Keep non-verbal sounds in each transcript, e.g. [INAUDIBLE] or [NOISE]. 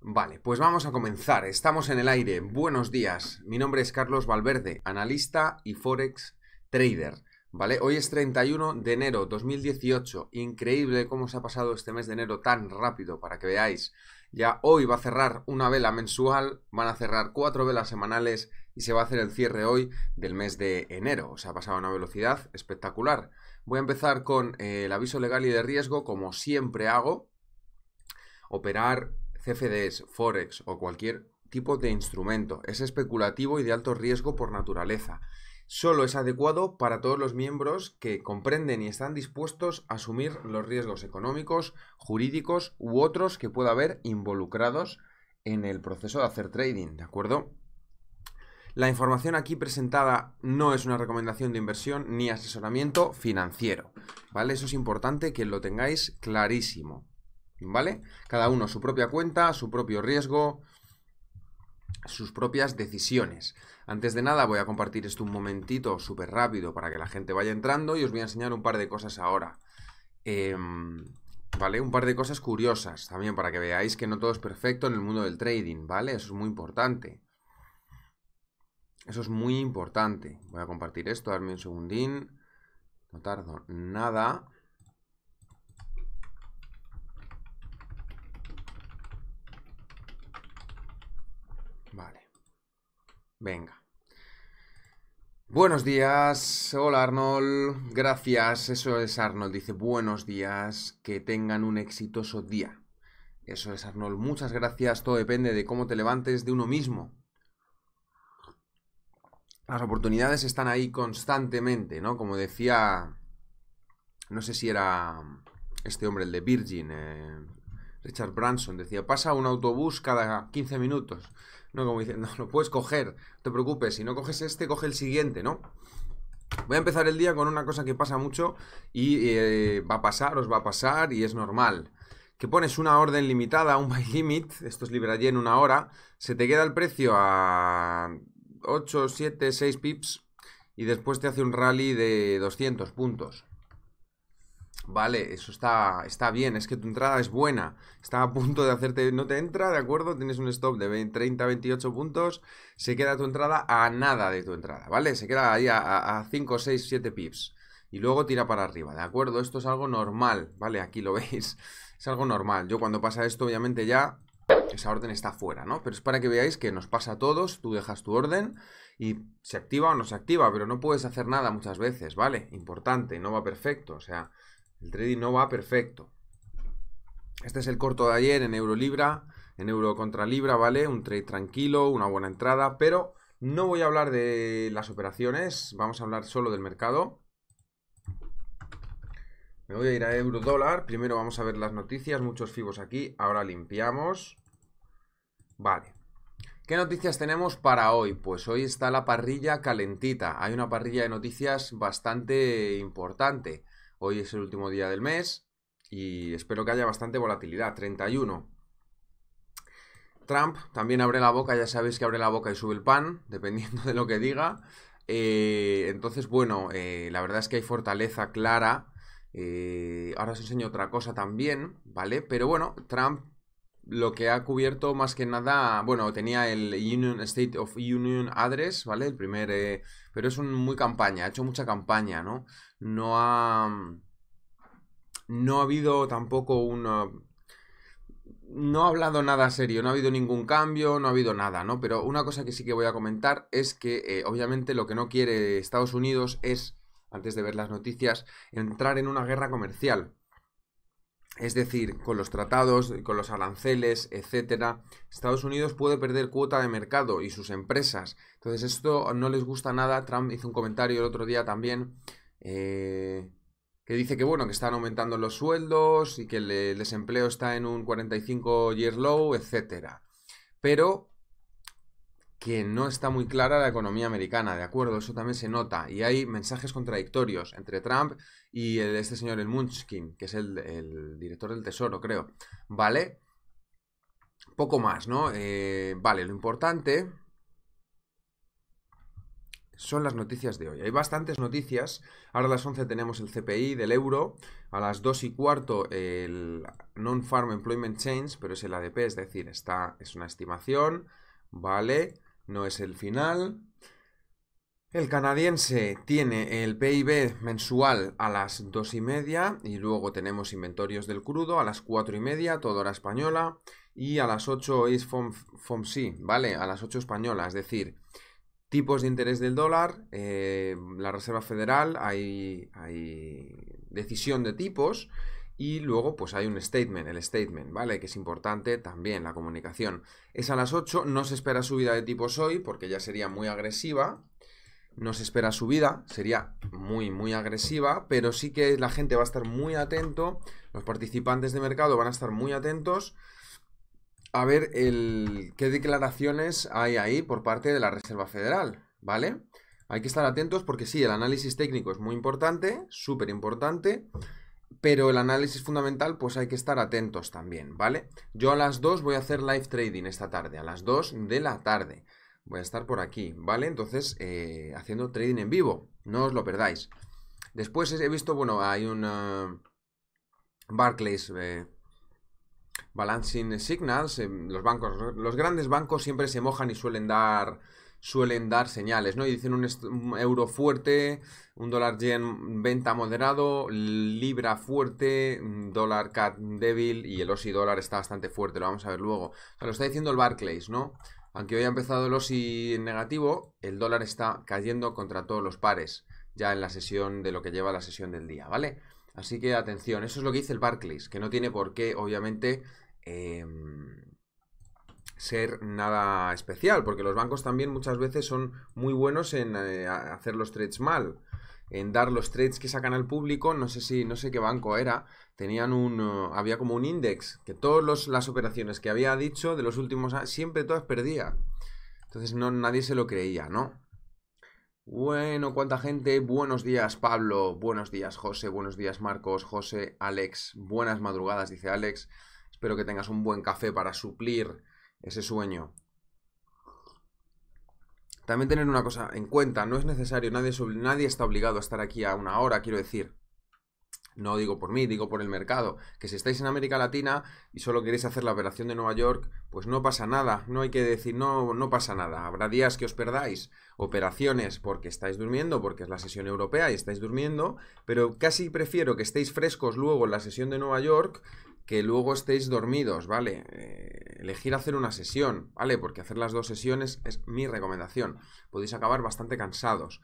Vale, pues vamos a comenzar. Estamos en el aire. Buenos días. Mi nombre es Carlos Valverde, analista y forex trader. ¿Vale? Hoy es 31 de enero 2018. Increíble cómo se ha pasado este mes de enero tan rápido para que veáis. Ya hoy va a cerrar una vela mensual, van a cerrar cuatro velas semanales y se va a hacer el cierre hoy del mes de enero. Se ha pasado a una velocidad espectacular. Voy a empezar con eh, el aviso legal y de riesgo, como siempre hago. Operar CFDs, Forex o cualquier tipo de instrumento. Es especulativo y de alto riesgo por naturaleza. Solo es adecuado para todos los miembros que comprenden y están dispuestos a asumir los riesgos económicos, jurídicos u otros que pueda haber involucrados en el proceso de hacer trading, ¿de acuerdo? La información aquí presentada no es una recomendación de inversión ni asesoramiento financiero, ¿vale? Eso es importante que lo tengáis clarísimo. ¿Vale? Cada uno su propia cuenta, su propio riesgo, sus propias decisiones. Antes de nada voy a compartir esto un momentito súper rápido para que la gente vaya entrando y os voy a enseñar un par de cosas ahora. Em, ¿Vale? Un par de cosas curiosas también para que veáis que no todo es perfecto en el mundo del trading, ¿vale? Eso es muy importante. Eso es muy importante. Voy a compartir esto, darme un segundín. No tardo nada. Venga. Buenos días, hola Arnold, gracias, eso es Arnold, dice buenos días, que tengan un exitoso día. Eso es Arnold, muchas gracias, todo depende de cómo te levantes de uno mismo. Las oportunidades están ahí constantemente, ¿no? Como decía, no sé si era este hombre, el de Virgin, eh, Richard Branson, decía, pasa un autobús cada 15 minutos. No, como diciendo, [LAUGHS] no, lo puedes coger, no te preocupes, si no coges este, coge el siguiente, ¿no? Voy a empezar el día con una cosa que pasa mucho y eh, va a pasar, os va a pasar y es normal. Que pones una orden limitada, un buy [LAUGHS] limit, esto es libre allí en una hora, se te queda el precio a 8, 7, 6 pips y después te hace un rally de 200 puntos. Vale, eso está, está bien, es que tu entrada es buena. Está a punto de hacerte... No te entra, ¿de acuerdo? Tienes un stop de 30, 28 puntos. Se queda tu entrada a nada de tu entrada, ¿vale? Se queda ahí a, a 5, 6, 7 pips. Y luego tira para arriba, ¿de acuerdo? Esto es algo normal, ¿vale? Aquí lo [LAUGHS] veis. Es algo normal. Yo cuando pasa esto, obviamente ya esa orden está fuera, ¿no? Pero es para que veáis que nos pasa a todos, tú dejas tu orden y se activa o no se activa, pero no puedes hacer nada muchas veces, ¿vale? Importante, no va perfecto, o sea, el trading no va perfecto. Este es el corto de ayer en euro libra, en euro contra libra, ¿vale? Un trade tranquilo, una buena entrada, pero no voy a hablar de las operaciones, vamos a hablar solo del mercado. Me voy a ir a euro dólar, primero vamos a ver las noticias, muchos fibos aquí, ahora limpiamos. Vale. ¿Qué noticias tenemos para hoy? Pues hoy está la parrilla calentita. Hay una parrilla de noticias bastante importante. Hoy es el último día del mes y espero que haya bastante volatilidad. 31. Trump también abre la boca, ya sabéis que abre la boca y sube el pan, [LAUGHS] dependiendo de lo que diga. Eh, entonces, bueno, eh, la verdad es que hay fortaleza clara. Eh, ahora os enseño otra cosa también, ¿vale? Pero bueno, Trump lo que ha cubierto más que nada, bueno, tenía el Union State of Union Address, ¿vale? El primer, eh, pero es un muy campaña, ha hecho mucha campaña, ¿no? No ha mm, no ha habido tampoco un ah, no ha hablado nada serio, no ha habido ningún cambio, no ha habido nada, ¿no? Pero una cosa que sí que voy a comentar es que eh, obviamente lo que no quiere Estados Unidos es antes de ver las noticias, entrar en una guerra comercial. Es decir, con los tratados, con los aranceles, etcétera, Estados Unidos puede perder cuota de mercado y sus empresas. Entonces, esto no les gusta nada. Trump hizo un comentario el otro día también eh, que dice que, bueno, que están aumentando los sueldos y que el, desempleo está en un 45 year low, etcétera. Pero que no está muy clara la economía americana, ¿de acuerdo? Eso también se nota. Y hay mensajes contradictorios entre Trump y este señor, el Munchkin, que es el, director del Tesoro, creo, ¿vale? Poco más, ¿no? Eh, vale, lo importante son las noticias de hoy. Hay bastantes noticias. Ahora a las 11 tenemos el CPI del euro. A las 2 y cuarto el Non-Farm Employment Change, pero es el ADP, es decir, está, es una estimación, ¿vale? No es el final. El canadiense tiene el PIB mensual a las 2 y media y luego tenemos inventorios del crudo a las 4 y media, toda hora española y a las 8 es FOMSI, ¿vale? A las 8 española, es decir, tipos de interés del dólar, eh, la Reserva Federal, hay, hay decisión de tipos y luego pues hay un statement, el statement, ¿vale? Que es importante también la comunicación. Es a las 8, no se espera subida de tipos hoy porque ya sería muy agresiva, nos espera subida, sería muy, muy agresiva, pero sí que la gente va a estar muy atento, los participantes de mercado van a estar muy atentos a ver qué declaraciones hay ahí por parte de la Reserva Federal, ¿vale? Hay que estar atentos porque sí, el análisis técnico es muy importante, súper importante, pero el análisis fundamental pues hay que estar atentos también, ¿vale? Yo a las 2 voy a hacer live trading esta tarde, a las 2 de la tarde. Voy a estar por aquí, ¿vale? Entonces, eh, haciendo trading en vivo, no os lo perdáis. Después he visto, bueno, hay un Barclays eh, Balancing Signals. Em, los bancos, los grandes bancos siempre se mojan y suelen dar suelen dar señales, ¿no? Y dicen un, euro fuerte, un dólar yen venta moderado, libra fuerte, mm, dólar cat débil y el osi dólar está bastante fuerte, lo vamos a ver luego. O lo está diciendo el Barclays, ¿no? Aunque hoy ha empezado el OSI en negativo, el dólar está cayendo contra todos los pares, ya en la sesión de lo que lleva la sesión del día, ¿vale? Así que atención, eso es lo que dice el Barclays, que no tiene por qué, obviamente, em, ser nada especial, porque los bancos también muchas veces son muy buenos en eh, hacer los trades mal, en dar los trades que sacan al público, no sé si no sé qué banco era, tenían un eh, había como un index que todas las operaciones que había dicho de los últimos años siempre todas perdía. Entonces no nadie se lo creía, ¿no? Bueno, cuánta gente. Buenos días, Pablo. Buenos días, José. Buenos días, Marcos. José, Alex. Buenas madrugadas, dice Alex. Espero que tengas un buen café para suplir ese sueño. También tener una cosa en cuenta, no es necesario, nadie, nadie está obligado a estar aquí a una hora, quiero decir. No digo por mí, digo por el mercado. Que si estáis en América Latina y solo queréis hacer la operación de Nueva York, pues no pasa nada. No hay que decir, no, no pasa nada. Habrá días que os perdáis operaciones porque estáis durmiendo, porque es la sesión europea y estáis durmiendo, pero casi prefiero que estéis frescos luego en la sesión de Nueva York que luego estéis dormidos, ¿vale? Eh, elegir hacer una sesión, ¿vale? Porque hacer las dos sesiones es mi recomendación. Podéis acabar bastante cansados.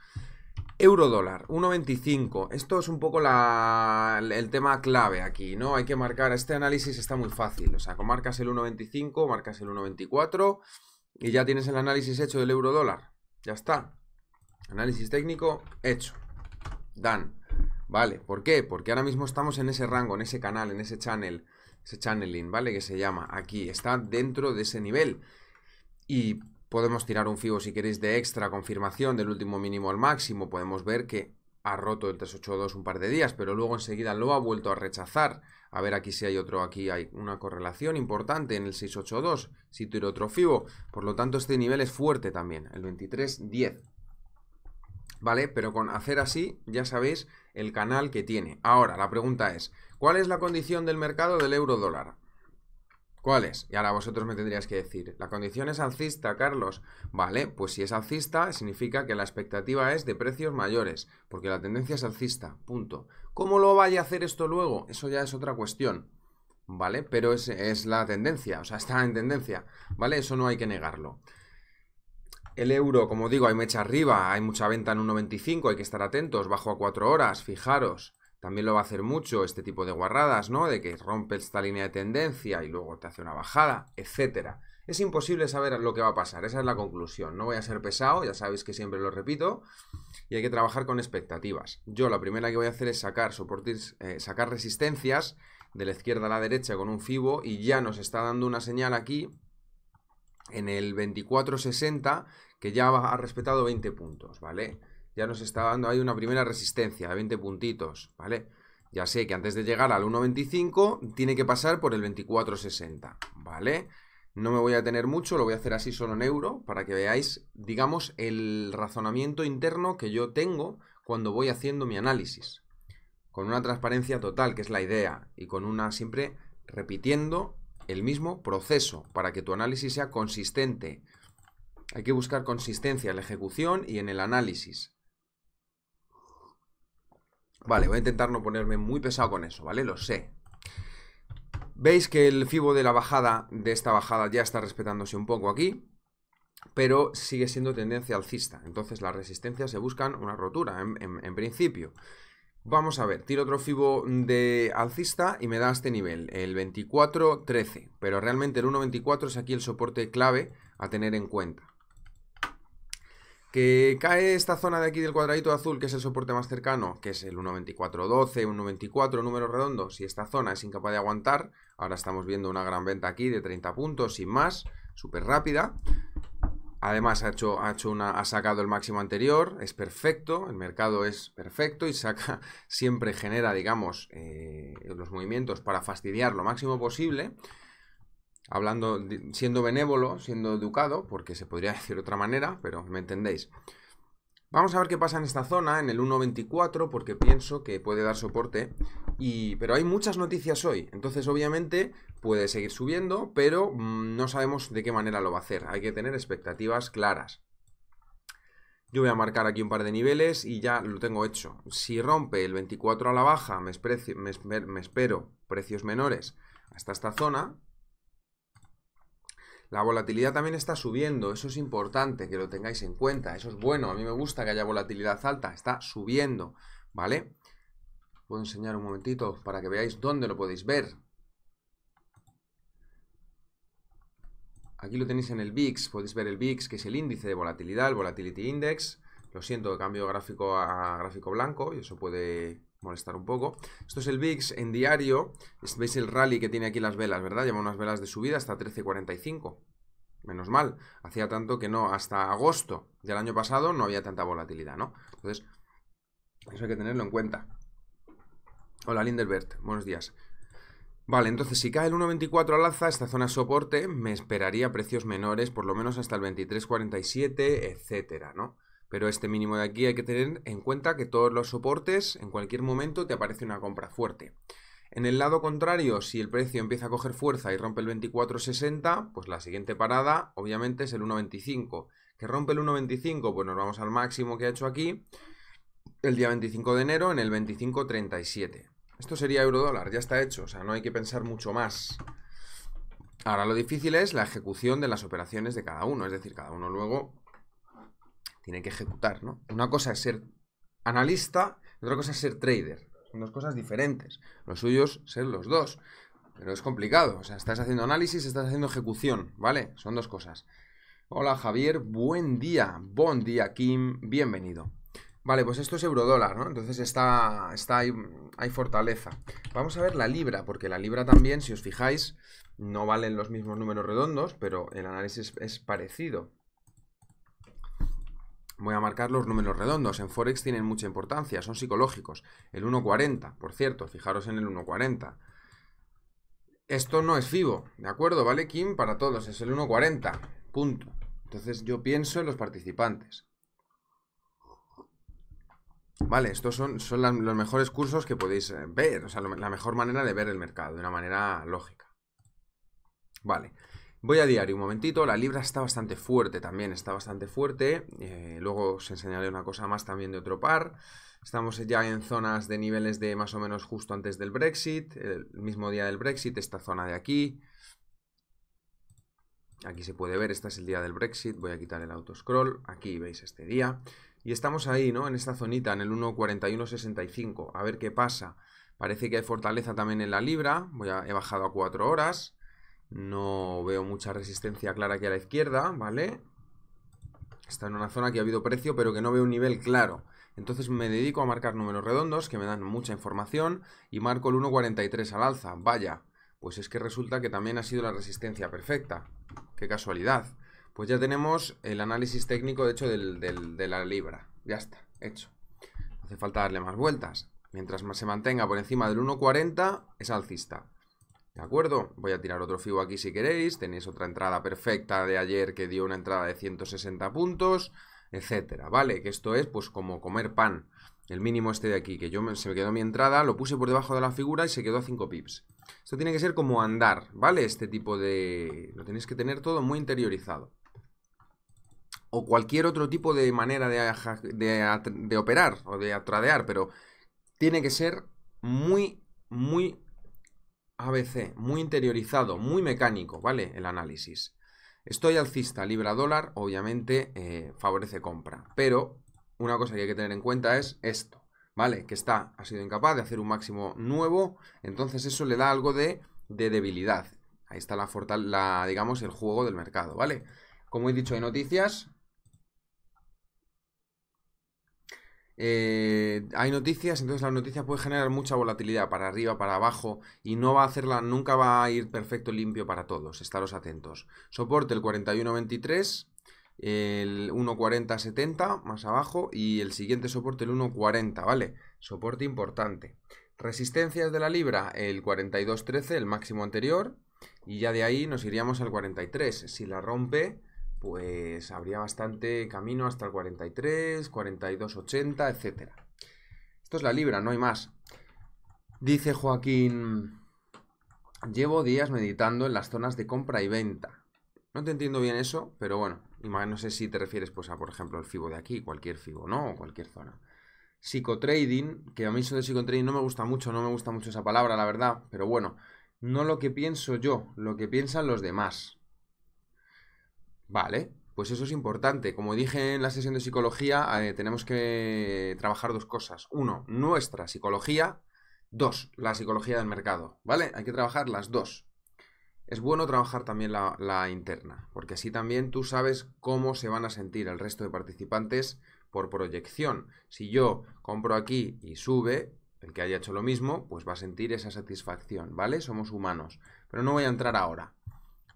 Eurodólar 1.25. Esto es un poco la, el tema clave aquí, ¿no? Hay que marcar, este análisis está muy fácil. O sea, marcas el 1.25, marcas el 1.24 y ya tienes el análisis hecho del euro dólar. Ya está. Análisis técnico hecho. Dan. Vale, ¿por qué? Porque ahora mismo estamos en ese rango, en ese canal, en ese channel ese channeling, ¿vale? Que se llama aquí, está dentro de ese nivel. Y podemos tirar un FIBO si queréis de extra confirmación del último mínimo al máximo, podemos ver que ha roto el 382 un par de días, pero luego enseguida lo ha vuelto a rechazar. A ver aquí si hay otro, aquí hay una correlación importante en el 682, si tiro otro FIBO, por lo tanto este nivel es fuerte también, el 2310. ¿vale? Pero con hacer así ya sabéis el canal que tiene. Ahora, la pregunta es, ¿cuál es la condición del mercado del euro dólar? ¿Cuál es? Y ahora vosotros me tendríais que decir, la condición es alcista, Carlos. Vale, pues si es alcista, significa que la expectativa es de precios mayores, porque la tendencia es alcista, punto. ¿Cómo lo vaya a hacer esto luego? Eso ya es otra cuestión, ¿vale? Pero es la tendencia, o sea, está en tendencia, ¿vale? Eso no hay que negarlo. El euro, como digo, hay mecha arriba, hay mucha venta en un 95, hay que estar atentos, bajo a 4 horas, fijaros. También lo va a hacer mucho este tipo de guarradas, ¿no? De que rompe esta línea de tendencia y luego te hace una bajada, etcétera. Es imposible saber lo que va a pasar, esa es la conclusión. No voy a ser pesado, ya sabéis que siempre lo repito, y hay que trabajar con expectativas. Yo la primera que voy a hacer es sacar soportes, eh, sacar resistencias de la izquierda a la derecha con un FIBO y ya nos está dando una señal aquí en el 2460 que ya ha respetado 20 puntos, ¿vale? Ya nos está dando ahí una primera resistencia de 20 puntitos, ¿vale? Ya sé que antes de llegar al 1.25 tiene que pasar por el 24.60, ¿vale? No me voy a tener mucho, lo voy a hacer así solo en euro para que veáis, digamos, el razonamiento interno que yo tengo cuando voy haciendo mi análisis. Con una transparencia total, que es la idea, y con una siempre repitiendo el mismo proceso para que tu análisis sea consistente hay que buscar consistencia en la ejecución y en el análisis. Vale, voy a intentar no ponerme muy pesado con eso, ¿vale? Lo sé. Veis que el fibo de la bajada, de esta bajada, ya está respetándose un poco aquí, pero sigue siendo tendencia alcista. Entonces las resistencias se buscan una rotura, en, principio. Vamos a ver, tiro otro fibo de alcista y me da este nivel, el 13 Pero realmente el 1.24 es aquí el soporte clave a tener en cuenta. Que cae esta zona de aquí del cuadradito azul, que es el soporte más cercano, que es el 1.2412, 1.24, número redondo. Si esta zona es incapaz de aguantar, ahora estamos viendo una gran venta aquí de 30 puntos, sin más, súper rápida. Además ha, hecho, ha, hecho una, ha sacado el máximo anterior, es perfecto, el mercado es perfecto y saca, [LAUGHS] siempre genera, digamos, eh, los movimientos para fastidiar lo máximo posible hablando, siendo benévolo, siendo educado, porque se podría [LAUGHS] decir de otra manera, pero me entendéis. Vamos a ver qué pasa en esta zona, en el 1.24, porque pienso que puede dar soporte. Y, pero hay muchas noticias hoy, entonces obviamente puede seguir subiendo, pero mm, no sabemos de qué manera lo va a hacer. Hay que tener expectativas claras. Yo voy a marcar aquí un par de niveles y ya lo tengo hecho. Si rompe el 24 a la baja, me espero precios menores hasta esta zona, la volatilidad también está subiendo, eso es importante que lo tengáis en cuenta, eso es bueno, a mí me gusta que haya volatilidad alta, está subiendo, ¿vale? Puedo enseñar un momentito para que veáis dónde lo podéis ver. Aquí lo tenéis en el VIX, podéis ver el VIX, que es el índice de volatilidad, el Volatility Index. Lo siento, cambio gráfico a gráfico blanco y eso puede molestar un poco. Esto es el VIX en diario. Veis el rally que tiene aquí las velas, ¿verdad? Lleva unas velas de subida hasta 13.45. Menos mal. Hacía tanto que no. Hasta agosto del año pasado no había tanta volatilidad, ¿no? Entonces, eso hay que tenerlo en cuenta. Hola Lindelbert, buenos días. Vale, entonces si cae el 1.24 al alza, esta zona soporte, me esperaría precios menores, por lo menos hasta el 23.47, etcétera, ¿no? Pero este mínimo de aquí hay que tener en cuenta que todos los soportes en cualquier momento te aparece una compra fuerte. En el lado contrario, si el precio empieza a coger fuerza y rompe el 24.60, pues la siguiente parada obviamente es el 1.25. ¿Que rompe el 1.25? Pues nos vamos al máximo que ha hecho aquí el día 25 de enero en el 25.37. Esto sería euro dólar, ya está hecho, o sea, no hay que pensar mucho más. Ahora lo difícil es la ejecución de las operaciones de cada uno, es decir, cada uno luego tiene que ejecutar, ¿no? Una cosa es ser analista, otra cosa es ser trader. Son dos cosas diferentes. Los suyos ser los dos. Pero es complicado. O sea, estás haciendo análisis, estás haciendo ejecución, ¿vale? Son dos cosas. Hola Javier, buen día. Buen día Kim, bienvenido. Vale, pues esto es eurodólar, ¿no? Entonces está, está hay fortaleza. Vamos a ver la libra, porque la libra también, si os fijáis, no valen los mismos números redondos, pero el análisis es parecido. Voy a marcar los números redondos. En Forex tienen mucha importancia, son psicológicos. El 1.40, por cierto, fijaros en el 1.40. Esto no es FIBO, ¿de acuerdo? ¿Vale, Kim? Para todos, es el 1.40, punto. Entonces yo pienso en los participantes. Vale, estos son, son los mejores cursos que podéis eh, ver, o sea, la mejor manera de ver el mercado, de una manera lógica. Vale. Voy a diario un momentito, la libra está bastante fuerte también, está bastante fuerte. Eh, luego os enseñaré una cosa más también de otro par. Estamos ya en zonas de niveles de más o menos justo antes del Brexit, el mismo día del Brexit, esta zona de aquí. Aquí se puede ver, este es el día del Brexit, voy a quitar el autoscroll, aquí veis este día. Y estamos ahí, ¿no? En esta zonita, en el 1.4165, a ver qué pasa. Parece que hay fortaleza también en la libra, he bajado a 4 horas. No veo mucha resistencia clara aquí a la izquierda, ¿vale? Está en una zona que ha habido precio, pero que no veo un nivel claro. Entonces me dedico a marcar números redondos, que me dan mucha información, y marco el 1.43 al alza. Vaya, pues es que resulta que también ha sido la resistencia perfecta. ¡Qué casualidad! Pues ya tenemos el análisis técnico, de hecho, de la libra. Ya está, hecho. hace falta darle más vueltas. Mientras más se mantenga por encima del 1.40, es alcista. ¿De acuerdo? Voy a tirar otro FIBO aquí si queréis. Tenéis otra entrada perfecta de ayer que dio una entrada de 160 puntos, etcétera, ¿vale? Que esto es pues como comer pan. El mínimo este de aquí, que yo me, se me quedó mi entrada, lo puse por debajo de la figura y se quedó a 5 pips. Esto tiene que ser como andar, ¿vale? Este tipo de... Lo tenéis que tener todo muy interiorizado. O cualquier otro tipo de manera de, de operar o de atradear, pero tiene que ser muy, muy ABC, muy interiorizado, muy mecánico, ¿vale? El análisis. Estoy alcista, libra dólar, obviamente eh, favorece compra. Pero una cosa que hay que tener en cuenta es esto, ¿vale? Que está, ha sido incapaz de hacer un máximo nuevo, entonces eso le da algo de, debilidad. Ahí está la, la, digamos, el juego del mercado, ¿vale? Como he dicho, hay noticias, Eh, hay noticias, entonces la noticia puede generar mucha volatilidad para arriba, para abajo y no va a hacerla, nunca va a ir perfecto limpio para todos, estaros atentos. Soporte el 41.23, el 1.40.70 más abajo y el siguiente soporte el 1.40, ¿vale? Soporte importante. Resistencias de la libra, el 42.13, el máximo anterior, y ya de ahí nos iríamos al 43. Si la rompe, pues habría bastante camino hasta el 43, 42, 80, etc. Esto es la libra, no hay más. Dice Joaquín, llevo días meditando en las zonas de compra y venta. No te entiendo bien eso, pero bueno, no sé si te refieres pues a, por ejemplo, el FIBO de aquí, cualquier FIBO, ¿no? O cualquier zona. Psicotrading, que a mí eso de psicotrading no me gusta mucho, no me gusta mucho esa palabra, la verdad, pero bueno, no lo que pienso yo, lo que piensan los demás. Vale, pues eso es importante. Como dije en la sesión de psicología, eh, tenemos que trabajar dos cosas. Uno, nuestra psicología. Dos, la psicología del mercado. ¿Vale? Hay que trabajar las dos. Es bueno trabajar también la, la interna, porque así también tú sabes cómo se van a sentir el resto de participantes por proyección. Si yo compro aquí y sube, el que haya hecho lo mismo, pues va a sentir esa satisfacción, ¿vale? Somos humanos. Pero no voy a entrar ahora.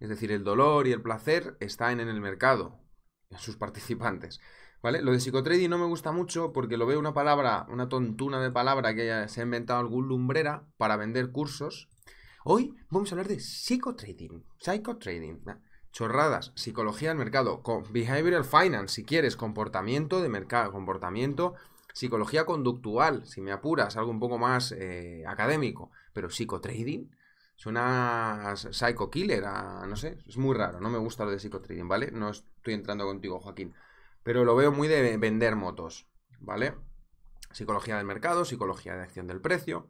Es decir, el dolor y el placer están en el mercado, en sus participantes. ¿Vale? Lo de psicotrading no me gusta mucho porque lo veo una palabra, una tontuna de palabra que se ha inventado algún lumbrera para vender cursos. Hoy vamos a hablar de psicotrading, psicotrading, chorradas, psicología del mercado, con behavioral finance, si quieres, comportamiento de mercado, comportamiento, psicología conductual, si me apuras, algo un poco más eh, académico, pero psicotrading, Suena Psycho Killer, no sé, es muy raro, no me gusta lo de psicotrading, ¿vale? No estoy entrando contigo, Joaquín, pero lo veo muy de vender motos, ¿vale? Psicología del mercado, psicología de acción del precio.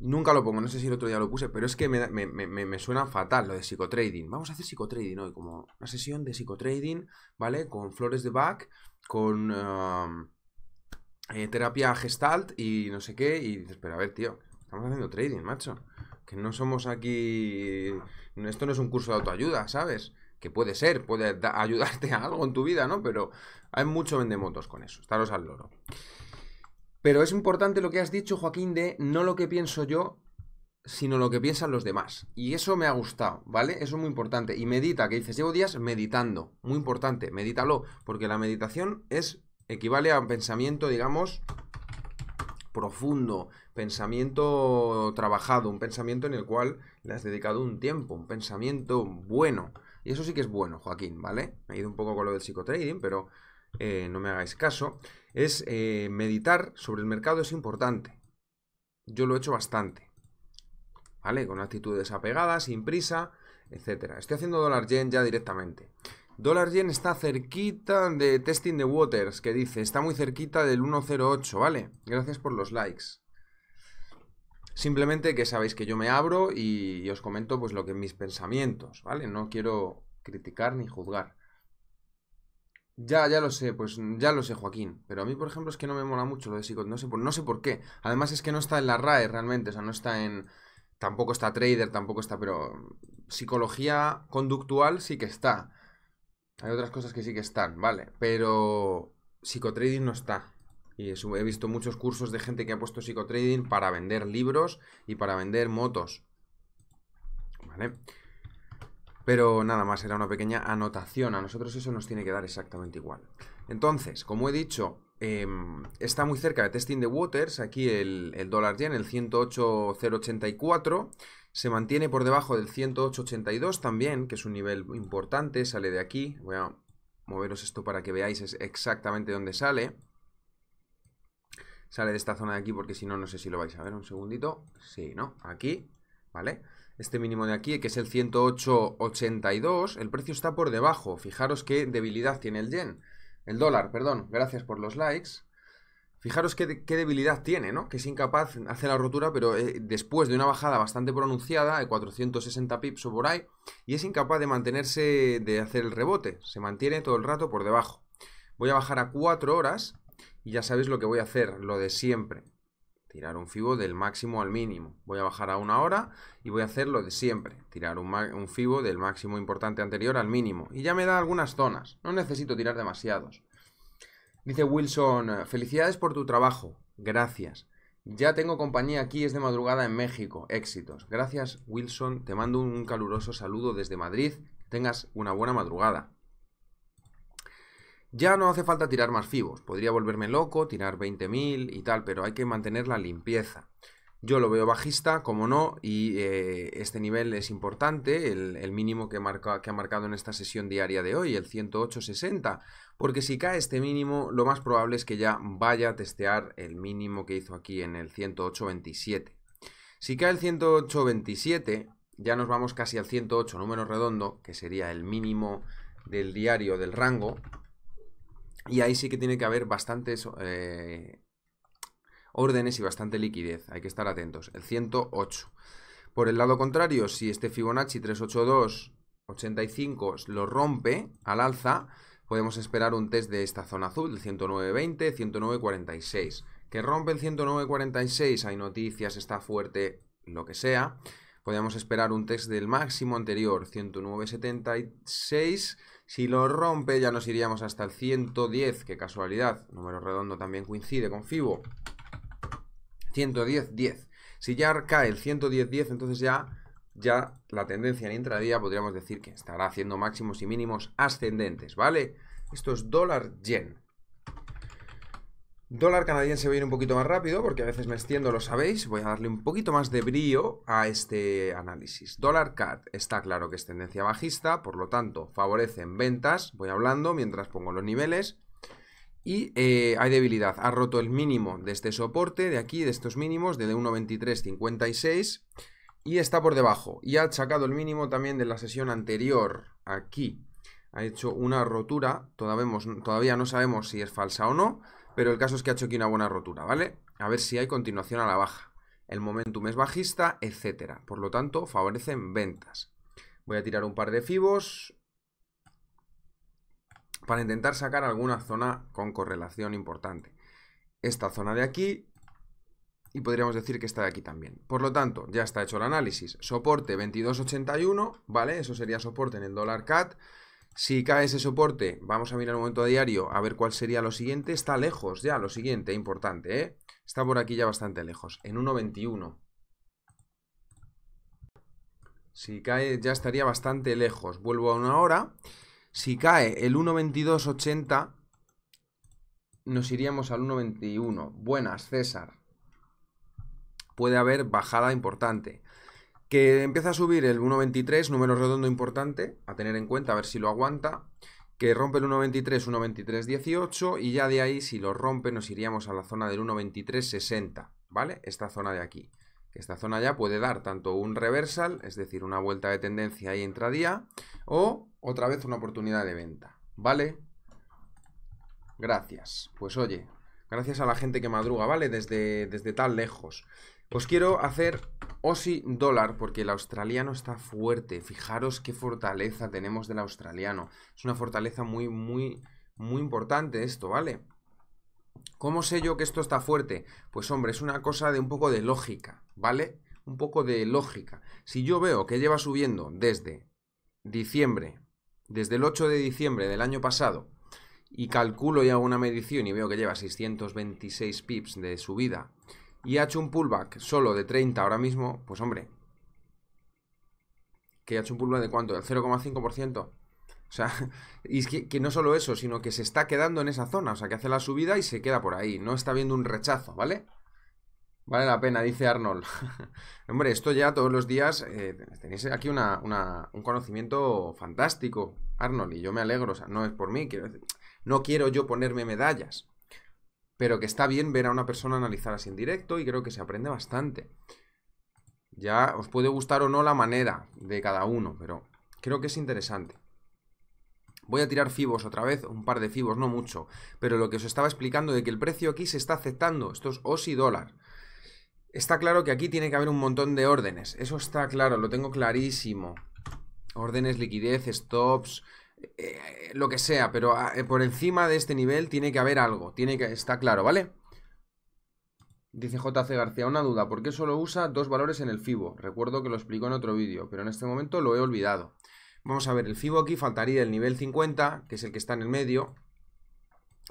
Nunca lo pongo, no sé si el otro día lo puse, pero es que me, suena fatal lo de psicotrading. Vamos a hacer psicotrading hoy, como una sesión de psicotrading, ¿vale? Con flores de back, con um, eh, terapia gestalt y no sé qué. Y dices, pero a ver, tío, Estamos haciendo trading, macho. Que no somos aquí... Esto no es un curso de autoayuda, ¿sabes? Que puede ser, puede ayudarte a algo en tu vida, ¿no? Pero hay mucho vendemotos con eso. Estaros al loro. Pero es importante lo que has dicho, Joaquín, de no lo que pienso yo, sino lo que piensan los demás. Y eso me ha gustado, ¿vale? Eso es muy importante. Y medita, que dices, llevo días meditando. Muy importante, medítalo, porque la meditación es equivale a un pensamiento, digamos, profundo, pensamiento trabajado, un pensamiento en el cual le has dedicado un tiempo, un pensamiento bueno. Y eso sí que es bueno, Joaquín, ¿vale? Me he ido un poco con lo del psicotrading, pero eh, no me hagáis caso. Es eh, meditar sobre el mercado es importante. Yo lo he hecho bastante. ¿Vale? Con actitud desapegada, sin prisa, etcétera Estoy haciendo dólar yen ya directamente. Dólar yen está cerquita de Testing the Waters, que dice, está muy cerquita del 108, ¿vale? Gracias por los likes. Simplemente que sabéis que yo me abro y, os comento pues lo que mis pensamientos, ¿vale? No quiero criticar ni juzgar. Ya, ya lo sé, pues ya lo sé, Joaquín. Pero a mí, por ejemplo, es que no me mola mucho lo de psicoterapia, No sé por, no sé por qué. Además, es que no está en la RAE realmente. O sea, no está en. Tampoco está trader, tampoco está. Pero. Psicología conductual sí que está. Hay otras cosas que sí que están, vale. Pero psicotrading no está. Y he visto muchos cursos de gente que ha puesto psicotrading para vender libros y para vender motos. Vale. Pero nada más, era una pequeña anotación. A nosotros eso nos tiene que dar exactamente igual. Entonces, como he dicho, em, está muy cerca de Testing the Waters. Aquí el, el dólar yen, el 108,084. Se mantiene por debajo del 108.82 también, que es un nivel importante, sale de aquí. Voy a moveros esto para que veáis exactamente dónde sale. Sale de esta zona de aquí porque si no, no sé si lo vais a ver. Un segundito. Sí, ¿no? Aquí, ¿vale? Este mínimo de aquí, que es el 108.82, el precio está por debajo. Fijaros qué debilidad tiene el yen. El dólar, perdón. Gracias por los likes. Fijaros qué, debilidad tiene, ¿no? Que es incapaz, hace la rotura, pero eh, después de una bajada bastante pronunciada, de 460 pips o por ahí, y es incapaz de mantenerse, de hacer el rebote. Se mantiene todo el rato por debajo. Voy a bajar a 4 horas y ya sabéis lo que voy a hacer, lo de siempre. Tirar un fibo del máximo al mínimo. Voy a bajar a una hora y voy a hacer lo de siempre. Tirar un fibo del máximo importante anterior al mínimo. Y ya me da algunas zonas. No necesito tirar demasiados. Dice Wilson, felicidades por tu trabajo. Gracias. Ya tengo compañía aquí, es de madrugada en México. Éxitos. Gracias, Wilson. Te mando un caluroso saludo desde Madrid. tengas una buena madrugada. Ya no hace falta tirar más fibos. Podría volverme loco, tirar 20.000 y tal, pero hay que mantener la limpieza. Yo lo veo bajista, como no, y eh, este nivel es importante, el, mínimo que, ha marcado en esta sesión diaria de hoy, el 108.60, porque si cae este mínimo, lo más probable es que ya vaya a testear el mínimo que hizo aquí en el 108.27. Si cae el 108.27, ya nos vamos casi al 108, número redondo, que sería el mínimo del diario del rango, y ahí sí que tiene que haber bastantes eh, órdenes y bastante liquidez. Hay que estar atentos. El 108. Por el lado contrario, si este Fibonacci 382.85 lo rompe al alza, podemos esperar un test de esta zona azul, el 109.20, 109.46. Que rompe el 109.46, hay noticias, está fuerte, lo que sea. Podemos esperar un test del máximo anterior, 109.76. Si lo rompe ya nos iríamos hasta el 110, que casualidad, número redondo también coincide con FIBO. 110, 10. Si ya cae el 110, 10, entonces ya, ya la tendencia en intradía podríamos decir que estará haciendo máximos y mínimos ascendentes, ¿vale? Esto es dólar yen. Dólar canadiense voy a ir un poquito más rápido porque a veces me extiendo, lo sabéis. Voy a darle un poquito más de brío a este análisis. Dólar CAD está claro que es tendencia bajista, por lo tanto favorecen ventas. Voy hablando mientras pongo los niveles. Y eh, hay debilidad. Ha roto el mínimo de este soporte, de aquí, de estos mínimos, de 1.2356. Y está por debajo. Y ha sacado el mínimo también de la sesión anterior, aquí. Ha hecho una rotura. Todavía, no sabemos si es falsa o no. Pero el caso es que ha hecho aquí una buena rotura, ¿vale? A ver si hay continuación a la baja. El momentum es bajista, etcétera. Por lo tanto, favorecen ventas. Voy a tirar un par de fibos para intentar sacar alguna zona con correlación importante. Esta zona de aquí y podríamos decir que esta de aquí también. Por lo tanto, ya está hecho el análisis. Soporte 22.81, ¿vale? Eso sería soporte en el dólar CAT. Si cae ese soporte, vamos a mirar un momento a diario a ver cuál sería lo siguiente. Está lejos ya, lo siguiente, importante, ¿eh? Está por aquí ya bastante lejos, en 1.21. Si cae ya estaría bastante lejos. Vuelvo a una hora. Si cae el 1.22.80, nos iríamos al 1.21. Buenas, César. Puede haber bajada importante. Que empieza a subir el 1.23, número redondo importante, a tener en cuenta, a ver si lo aguanta. Que rompe el 1.23, 1.23.18 y ya de ahí, si lo rompe, nos iríamos a la zona del 1.23.60, ¿vale? Esta zona de aquí. Que esta zona ya puede dar tanto un reversal, es decir, una vuelta de tendencia ahí entradía, o otra vez una oportunidad de venta, ¿vale? Gracias. Pues oye, gracias a la gente que madruga, ¿vale? Desde, desde tan lejos. Pues quiero hacer OSI dólar porque el australiano está fuerte. Fijaros qué fortaleza tenemos del australiano. Es una fortaleza muy, muy, muy importante esto, ¿vale? ¿Cómo sé yo que esto está fuerte? Pues hombre, es una cosa de un poco de lógica, ¿vale? Un poco de lógica. Si yo veo que lleva subiendo desde diciembre desde el 8 de diciembre del año pasado y calculo y hago una medición y veo que lleva 626 pips de subida y ha hecho un pullback solo de 30 ahora mismo, pues hombre, que ha hecho un pullback de cuánto, del 0,5%. O sea, [LAUGHS] y es que, no solo eso, sino que se está quedando en esa zona, o sea, que hace la subida y se queda por ahí, no está viendo un rechazo, ¿vale? Vale la pena, dice Arnold. [LAUGHS] hombre, esto ya todos los días eh, tenéis aquí un conocimiento fantástico. Arnold, y yo me alegro, o sea, no es por mí, quiero no quiero yo ponerme medallas, pero que está bien ver a una persona analizar así en directo y creo que se aprende bastante. Ya os puede gustar o no la manera de cada uno, pero creo que es interesante. Voy a tirar fibos otra vez, un par de fibos, no mucho, pero lo que os estaba explicando de que el precio aquí se está aceptando, esto es y dólar. Está claro que aquí tiene que haber un montón de órdenes, eso está claro, lo tengo clarísimo órdenes, liquidez, stops, eh, lo que sea, pero ah, eh, por encima de este nivel tiene que haber algo, tiene que, está claro, ¿vale? Dice JC García, una duda, ¿por qué solo usa dos valores en el FIBO? Recuerdo que lo explico en otro vídeo, pero en este momento lo he olvidado. Vamos a ver, el FIBO aquí faltaría el nivel 50, que es el que está en el medio,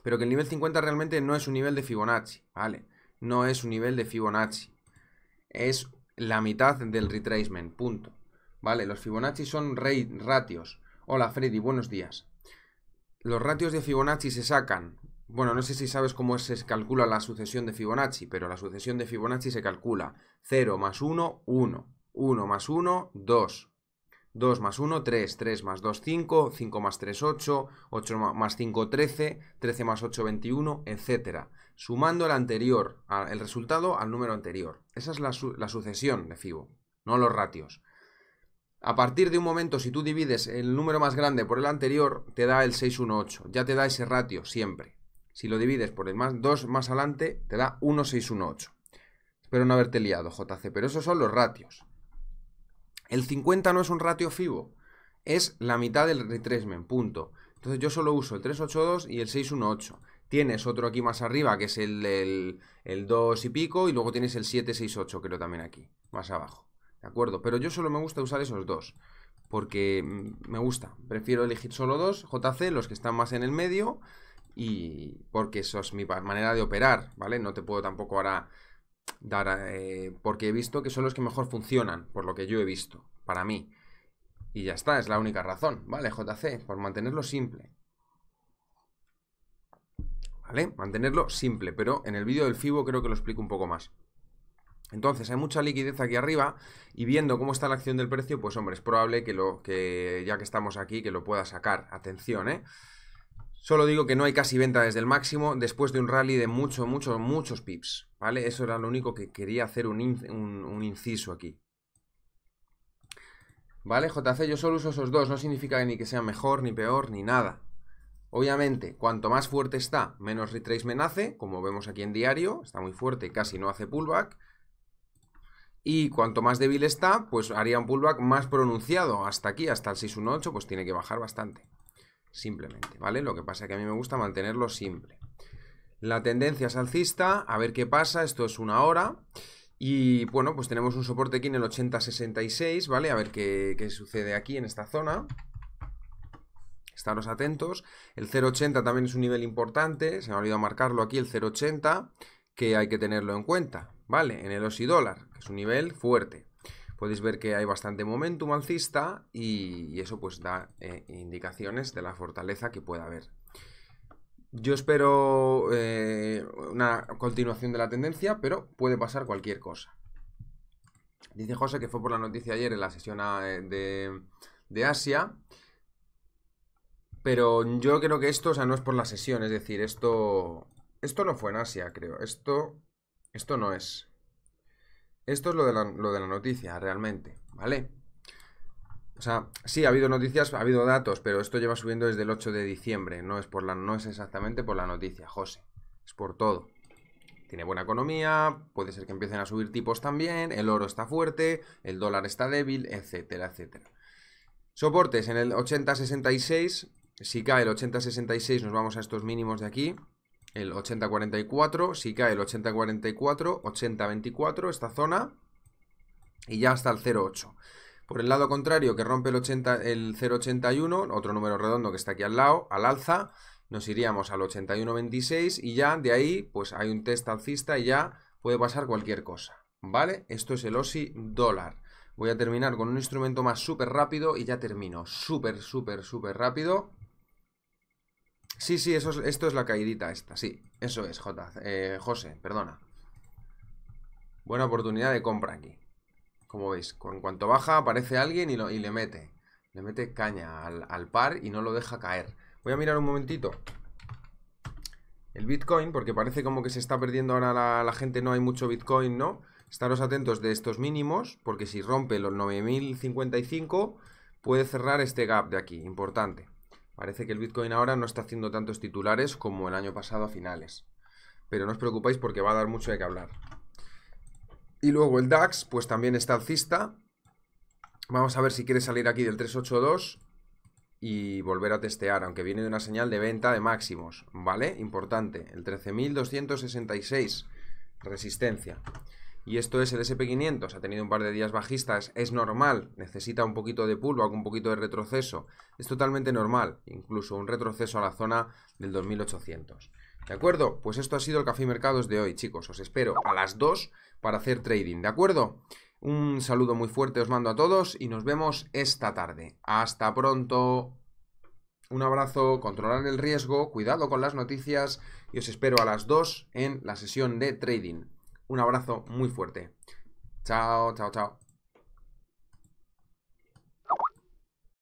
pero que el nivel 50 realmente no es un nivel de Fibonacci, ¿vale? No es un nivel de Fibonacci. Es la mitad del retracement, punto. Vale, los Fibonacci son rey, ratios. Hola Freddy, buenos días. Los ratios de Fibonacci se sacan. Bueno, no sé si sabes cómo se calcula la sucesión de Fibonacci, pero la sucesión de Fibonacci se calcula 0 más 1, 1. 1 más 1, 2. 2 más 1, 3. 3 más 2, 5. 5 más 3, 8. 8 más 5, 13. 13 más 8, 21, etc. Sumando el anterior, el resultado al número anterior. Esa es la, la sucesión de Fibo, no los ratios. A partir de un momento, si tú divides el número más grande por el anterior, te da el 618. Ya te da ese ratio siempre. Si lo divides por el más 2 más adelante, te da 1618. Espero no haberte liado, JC, pero esos son los ratios. El 50 no es un ratio FIBO, es la mitad del retracement, punto. Entonces yo solo uso el 382 y el 618. Tienes otro aquí más arriba que es el, el, el 2 y pico y luego tienes el 768 creo también aquí, más abajo. ¿De acuerdo? Pero yo solo me gusta usar esos dos. Porque mm, me gusta. Prefiero elegir solo dos, JC, los que están más en el medio. Y porque eso es mi manera de operar, ¿vale? No te puedo tampoco ahora dar... Eh, porque he visto que son los que mejor funcionan, por lo que yo he visto, para mí. Y ya está, es la única razón, ¿vale? JC, por mantenerlo simple. ¿Vale? Mantenerlo simple, pero en el vídeo del FIBO creo que lo explico un poco más. Entonces hay mucha liquidez aquí arriba y viendo cómo está la acción del precio, pues hombre, es probable que, lo, que ya que estamos aquí, que lo pueda sacar. Atención, ¿eh? Solo digo que no hay casi venta desde el máximo después de un rally de muchos, muchos, muchos pips, ¿vale? Eso era lo único que quería hacer un, inciso aquí. ¿Vale? JC, yo solo uso esos dos, no significa ni que sea mejor, ni peor, ni nada. Obviamente, cuanto más fuerte está, menos me nace, como vemos aquí en diario, está muy fuerte, casi no hace pullback. Y cuanto más débil está, pues haría un pullback más pronunciado. Hasta aquí, hasta el 618, pues tiene que bajar bastante. Simplemente, ¿vale? Lo que pasa es que a mí me gusta mantenerlo simple. La tendencia es alcista, a ver qué pasa, esto es una hora. Y bueno, pues tenemos un soporte aquí en el 8066, ¿vale? A ver qué, qué sucede aquí en esta zona. Estaros atentos. El 080 también es un nivel importante, se me ha olvidado marcarlo aquí, el 080, que hay que tenerlo en cuenta. ¿vale? En el OSI dólar, que es un nivel fuerte. Podéis ver que hay bastante momentum alcista y, eso pues da eh, indicaciones de la fortaleza que pueda haber. Yo espero eh, una continuación de la tendencia, pero puede pasar cualquier cosa. Dice José que fue por la noticia ayer en la sesión ah, eh, de, de Asia. Pero yo creo que esto, o sea, no es por la sesión, es decir, esto. Esto no fue en Asia, creo. Esto esto no es. Esto es lo de la, lo de la noticia, realmente, ¿vale? O sea, sí, ha habido noticias, ha habido datos, pero esto lleva subiendo desde el 8 de diciembre. No es, por la, no es exactamente por la noticia, José. Es por todo. Tiene buena economía, puede ser que empiecen a subir tipos también, el oro está fuerte, el dólar está débil, etcétera, etcétera. Soportes en el 80-66. Si cae el 80-66 nos vamos a estos mínimos de aquí el 80-44, si cae el 80-44, 80-24, esta zona, y ya hasta el 0,8. Por el lado contrario, que rompe el, 80, el 0,81, otro número redondo que está aquí al lado, al alza, nos iríamos al 81,26 y ya de ahí, pues hay un test alcista y ya puede pasar cualquier cosa, ¿vale? Esto es el OSI dólar. Voy a terminar con un instrumento más súper rápido y ya termino. Súper, súper, súper rápido. Sí, sí, esto es la caidita esta, sí. Eso es, J, eh, José, perdona. Buena oportunidad de compra aquí. Como veis, en cuanto baja aparece alguien y, le mete. Le mete caña al, par y no lo deja caer. Voy a mirar un momentito el Bitcoin, porque parece como que se está perdiendo ahora la, la, gente, no hay mucho Bitcoin, ¿no? Estaros atentos de estos mínimos, porque si rompe los 9.055, puede cerrar este gap de aquí, importante. Parece que el Bitcoin ahora no está haciendo tantos titulares como el año pasado a finales. Pero no os preocupéis porque va a dar mucho de qué hablar. Y luego el DAX, pues también está alcista. Vamos a ver si quiere salir aquí del 382 y volver a testear, aunque viene de una señal de venta de máximos, ¿vale? Importante, el 13.266, resistencia y esto es el SP500, ha tenido un par de días bajistas, es normal, necesita un poquito de pulva, un poquito de retroceso, es totalmente normal, incluso un retroceso a la zona del 2800. ¿De acuerdo? Pues esto ha sido el Café Mercados de hoy, chicos, os espero a las 2 para hacer trading, ¿de acuerdo? Un saludo muy fuerte os mando a todos y nos vemos esta tarde. Hasta pronto. Un abrazo, controlar el riesgo, cuidado con las noticias y os espero a las 2 en la sesión de trading. Un abrazo muy fuerte. Chao, chao, chao.